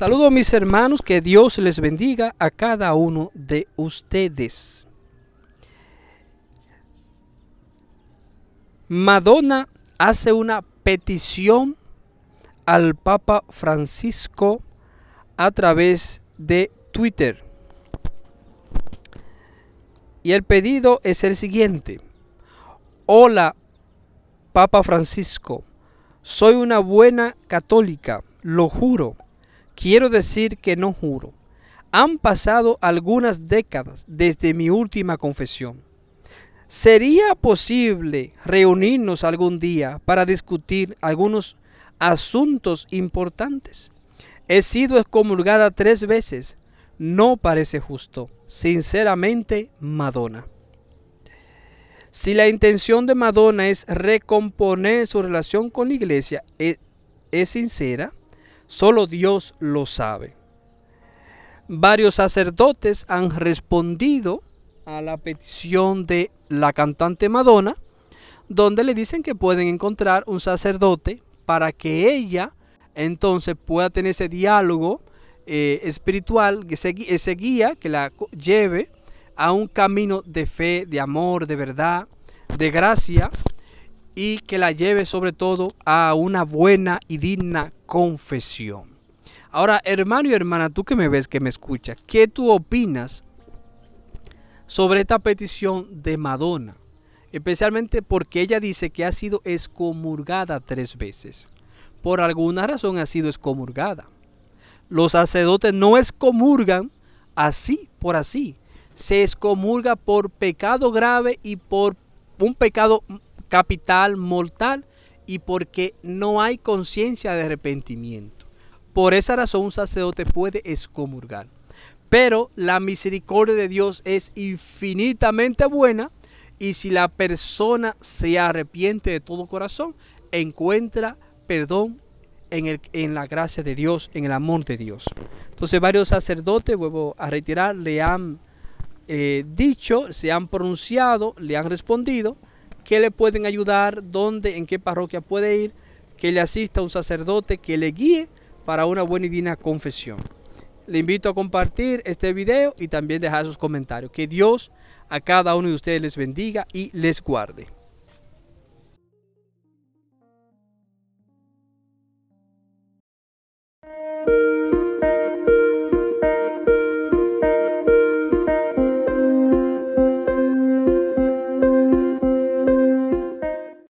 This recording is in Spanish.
Saludos mis hermanos, que Dios les bendiga a cada uno de ustedes. Madonna hace una petición al Papa Francisco a través de Twitter. Y el pedido es el siguiente. Hola, Papa Francisco. Soy una buena católica, lo juro Quiero decir que no juro. Han pasado algunas décadas desde mi última confesión. ¿Sería posible reunirnos algún día para discutir algunos asuntos importantes? He sido excomulgada tres veces. No parece justo. Sinceramente, Madonna. Si la intención de Madonna es recomponer su relación con la iglesia, ¿es, es sincera? Solo Dios lo sabe. Varios sacerdotes han respondido a la petición de la cantante Madonna, donde le dicen que pueden encontrar un sacerdote para que ella entonces pueda tener ese diálogo eh, espiritual, que ese, ese guía que la lleve a un camino de fe, de amor, de verdad, de gracia, y que la lleve sobre todo a una buena y digna confesión. Ahora, hermano y hermana, tú que me ves, que me escuchas, ¿qué tú opinas sobre esta petición de Madonna? Especialmente porque ella dice que ha sido excomulgada tres veces. Por alguna razón ha sido excomulgada. Los sacerdotes no excomulgan así, por así. Se excomulga por pecado grave y por un pecado capital, mortal y porque no hay conciencia de arrepentimiento. Por esa razón un sacerdote puede excomulgar. Pero la misericordia de Dios es infinitamente buena y si la persona se arrepiente de todo corazón, encuentra perdón en, el, en, la gracia de Dios, en el amor de Dios. Entonces varios sacerdotes, vuelvo a retirar, le han eh, dicho, se han pronunciado, le han respondido qué le pueden ayudar, dónde, en qué parroquia puede ir, que le asista un sacerdote que le guíe para una buena y digna confesión. Le invito a compartir este video y también dejar sus comentarios. Que Dios a cada uno de ustedes les bendiga y les guarde.